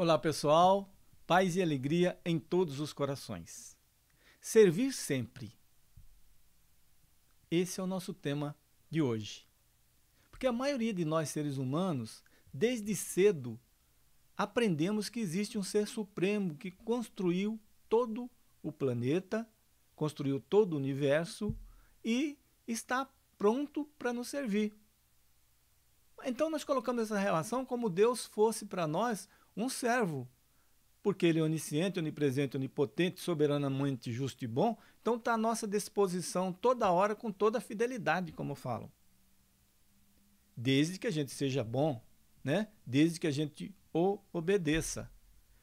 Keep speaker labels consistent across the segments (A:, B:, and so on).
A: Olá, pessoal. Paz e alegria em todos os corações. Servir sempre. Esse é o nosso tema de hoje. Porque a maioria de nós seres humanos, desde cedo, aprendemos que existe um ser supremo que construiu todo o planeta, construiu todo o universo e está pronto para nos servir. Então nós colocamos essa relação como Deus fosse para nós um servo, porque ele é onisciente, onipresente, onipotente, soberanamente justo e bom, então está à nossa disposição toda hora com toda a fidelidade, como falam. Desde que a gente seja bom, né? desde que a gente o obedeça.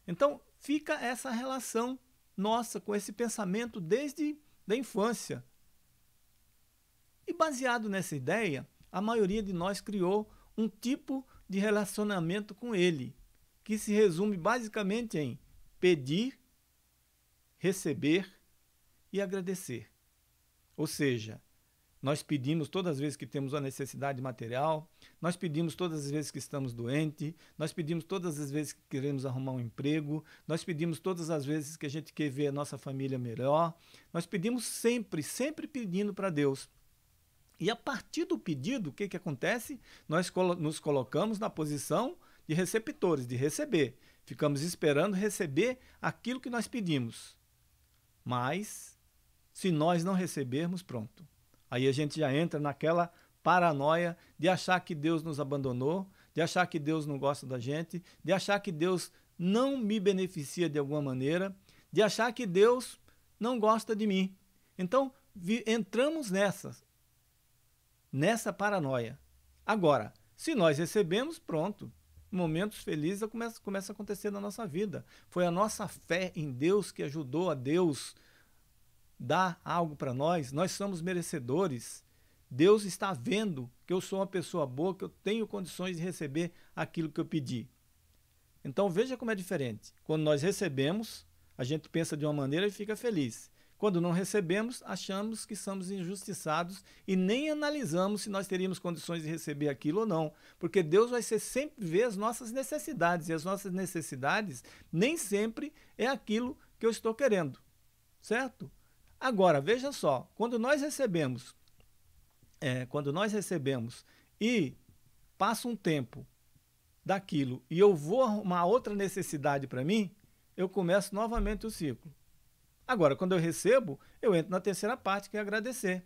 A: Então fica essa relação nossa com esse pensamento desde da infância. E baseado nessa ideia, a maioria de nós criou um tipo de relacionamento com ele, que se resume basicamente em pedir, receber e agradecer. Ou seja, nós pedimos todas as vezes que temos uma necessidade material, nós pedimos todas as vezes que estamos doentes, nós pedimos todas as vezes que queremos arrumar um emprego, nós pedimos todas as vezes que a gente quer ver a nossa família melhor, nós pedimos sempre, sempre pedindo para Deus. E a partir do pedido, o que, que acontece? Nós nos colocamos na posição de receptores, de receber. Ficamos esperando receber aquilo que nós pedimos. Mas, se nós não recebermos, pronto. Aí a gente já entra naquela paranoia de achar que Deus nos abandonou, de achar que Deus não gosta da gente, de achar que Deus não me beneficia de alguma maneira, de achar que Deus não gosta de mim. Então, vi, entramos nessa, nessa paranoia. Agora, se nós recebemos, pronto, momentos felizes começa, começa a acontecer na nossa vida. Foi a nossa fé em Deus que ajudou a Deus dar algo para nós. Nós somos merecedores. Deus está vendo que eu sou uma pessoa boa, que eu tenho condições de receber aquilo que eu pedi. Então veja como é diferente. Quando nós recebemos, a gente pensa de uma maneira e fica feliz. Quando não recebemos, achamos que somos injustiçados e nem analisamos se nós teríamos condições de receber aquilo ou não, porque Deus vai ser, sempre ver as nossas necessidades e as nossas necessidades nem sempre é aquilo que eu estou querendo, certo? Agora veja só, quando nós recebemos, é, quando nós recebemos e passa um tempo daquilo e eu vou arrumar outra necessidade para mim, eu começo novamente o ciclo. Agora, quando eu recebo, eu entro na terceira parte, que é agradecer.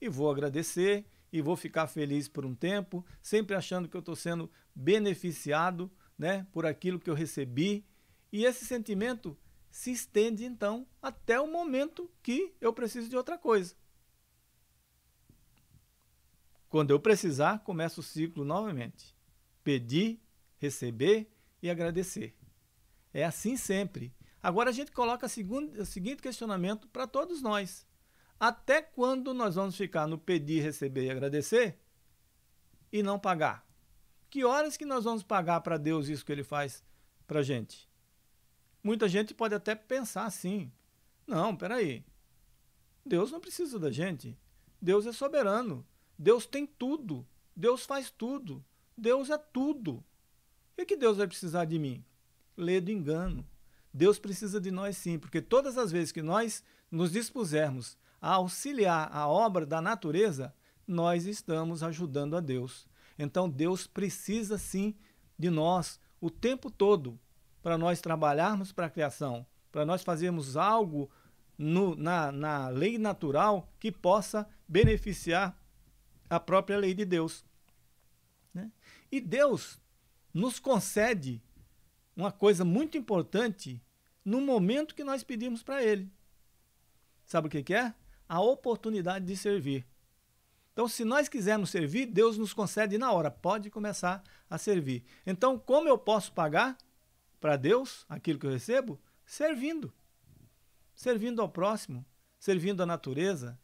A: E vou agradecer e vou ficar feliz por um tempo, sempre achando que eu estou sendo beneficiado né, por aquilo que eu recebi. E esse sentimento se estende, então, até o momento que eu preciso de outra coisa. Quando eu precisar, começa o ciclo novamente. Pedir, receber e agradecer. É assim sempre. Agora a gente coloca o seguinte questionamento para todos nós. Até quando nós vamos ficar no pedir, receber e agradecer e não pagar? Que horas que nós vamos pagar para Deus isso que ele faz para a gente? Muita gente pode até pensar assim: não, peraí, Deus não precisa da gente. Deus é soberano. Deus tem tudo. Deus faz tudo. Deus é tudo. O que, que Deus vai precisar de mim? Lê do engano. Deus precisa de nós sim, porque todas as vezes que nós nos dispusermos a auxiliar a obra da natureza, nós estamos ajudando a Deus. Então Deus precisa sim de nós o tempo todo para nós trabalharmos para a criação, para nós fazermos algo no, na, na lei natural que possa beneficiar a própria lei de Deus. Né? E Deus nos concede uma coisa muito importante no momento que nós pedimos para Ele. Sabe o que, que é? A oportunidade de servir. Então, se nós quisermos servir, Deus nos concede na hora, pode começar a servir. Então, como eu posso pagar para Deus aquilo que eu recebo? Servindo. Servindo ao próximo, servindo à natureza,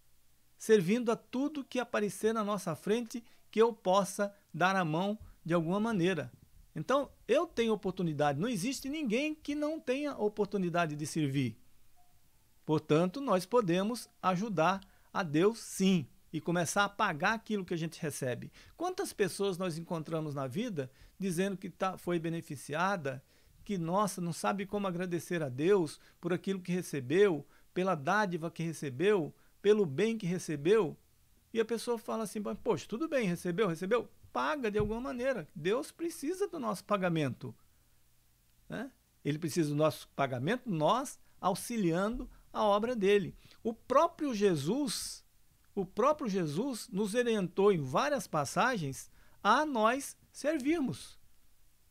A: servindo a tudo que aparecer na nossa frente que eu possa dar a mão de alguma maneira. Então, eu tenho oportunidade, não existe ninguém que não tenha oportunidade de servir. Portanto, nós podemos ajudar a Deus sim e começar a pagar aquilo que a gente recebe. Quantas pessoas nós encontramos na vida dizendo que tá, foi beneficiada, que nossa, não sabe como agradecer a Deus por aquilo que recebeu, pela dádiva que recebeu, pelo bem que recebeu? E a pessoa fala assim: poxa, tudo bem, recebeu, recebeu? paga de alguma maneira. Deus precisa do nosso pagamento. Né? Ele precisa do nosso pagamento, nós auxiliando a obra dele. O próprio Jesus, o próprio Jesus nos orientou em várias passagens a nós servirmos.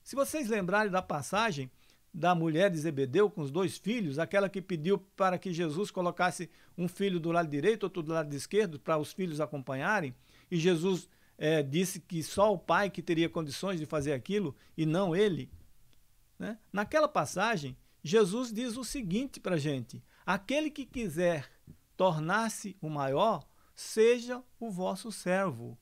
A: Se vocês lembrarem da passagem da mulher de Zebedeu com os dois filhos, aquela que pediu para que Jesus colocasse um filho do lado direito, outro do lado esquerdo, para os filhos acompanharem, e Jesus é, disse que só o pai que teria condições de fazer aquilo e não ele. Né? Naquela passagem, Jesus diz o seguinte para a gente: aquele que quiser tornar-se o maior, seja o vosso servo.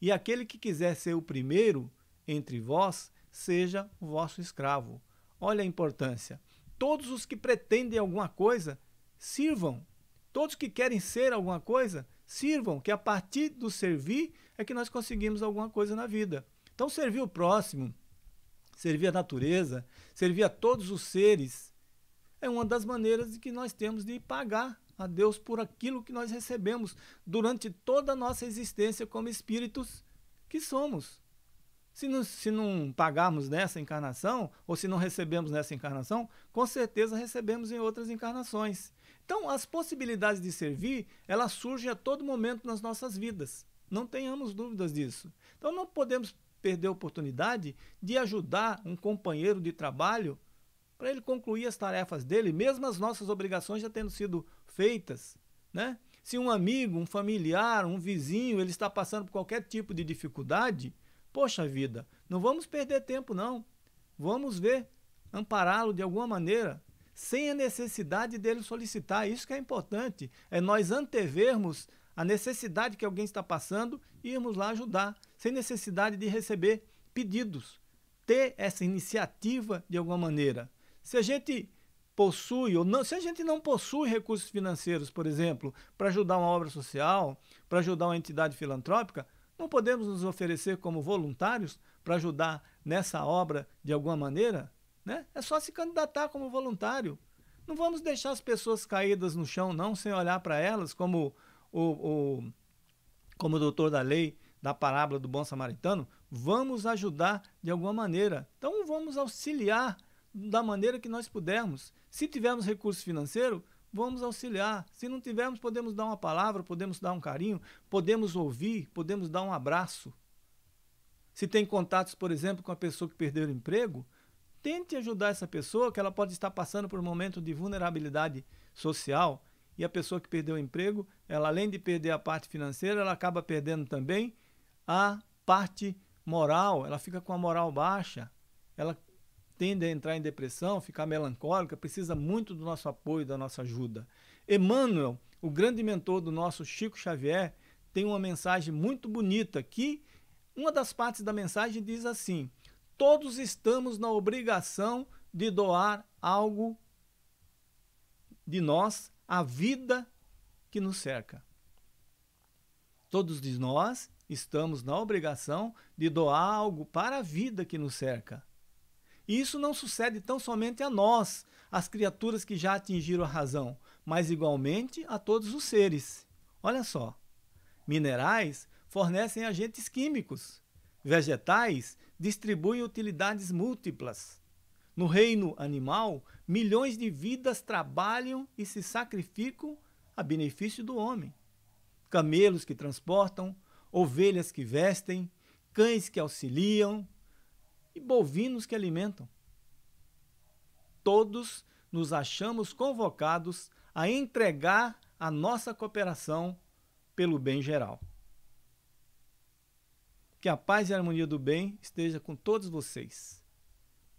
A: E aquele que quiser ser o primeiro entre vós, seja o vosso escravo. Olha a importância. Todos os que pretendem alguma coisa, sirvam. Todos que querem ser alguma coisa, sirvam, que a partir do servir é que nós conseguimos alguma coisa na vida. Então, servir o próximo, servir a natureza, servir a todos os seres, é uma das maneiras de que nós temos de pagar a Deus por aquilo que nós recebemos durante toda a nossa existência como espíritos que somos. Se não, se não pagarmos nessa encarnação, ou se não recebemos nessa encarnação, com certeza recebemos em outras encarnações. Então, as possibilidades de servir, elas surgem a todo momento nas nossas vidas. Não tenhamos dúvidas disso. Então, não podemos perder a oportunidade de ajudar um companheiro de trabalho para ele concluir as tarefas dele, mesmo as nossas obrigações já tendo sido feitas, né? Se um amigo, um familiar, um vizinho, ele está passando por qualquer tipo de dificuldade, poxa vida, não vamos perder tempo não. Vamos ver, ampará-lo de alguma maneira, sem a necessidade dele solicitar. Isso que é importante, é nós antevermos a necessidade que alguém está passando e irmos lá ajudar, sem necessidade de receber pedidos. Ter essa iniciativa de alguma maneira. Se a gente possui ou não, se a gente não possui recursos financeiros, por exemplo, para ajudar uma obra social, para ajudar uma entidade filantrópica, não podemos nos oferecer como voluntários para ajudar nessa obra de alguma maneira? Né? É só se candidatar como voluntário. Não vamos deixar as pessoas caídas no chão, não, sem olhar para elas, como o, o, como o doutor da lei da parábola do bom samaritano. Vamos ajudar de alguma maneira. Então, vamos auxiliar da maneira que nós pudermos. Se tivermos recurso financeiro, vamos auxiliar. Se não tivermos, podemos dar uma palavra, podemos dar um carinho, podemos ouvir, podemos dar um abraço. Se tem contatos, por exemplo, com a pessoa que perdeu o emprego, tente ajudar essa pessoa que ela pode estar passando por um momento de vulnerabilidade social e a pessoa que perdeu o emprego, ela além de perder a parte financeira, ela acaba perdendo também a parte moral, ela fica com a moral baixa, ela tende a entrar em depressão, ficar melancólica, precisa muito do nosso apoio, da nossa ajuda. Emmanuel, o grande mentor do nosso Chico Xavier, tem uma mensagem muito bonita aqui. uma das partes da mensagem diz assim: todos estamos na obrigação de doar algo de nós à vida que nos cerca. Todos de nós estamos na obrigação de doar algo para a vida que nos cerca. E isso não sucede tão somente a nós, as criaturas que já atingiram a razão, mas igualmente a todos os seres. Olha só, minerais fornecem agentes químicos, vegetais distribuem utilidades múltiplas. No reino animal, milhões de vidas trabalham e se sacrificam a benefício do homem. Camelos que transportam, ovelhas que vestem, cães que auxiliam e bovinos que alimentam. Todos nos achamos convocados a entregar a nossa cooperação pelo bem geral. Que a paz e a harmonia do bem esteja com todos vocês.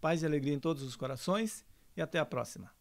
A: Paz e alegria em todos os corações e até a próxima.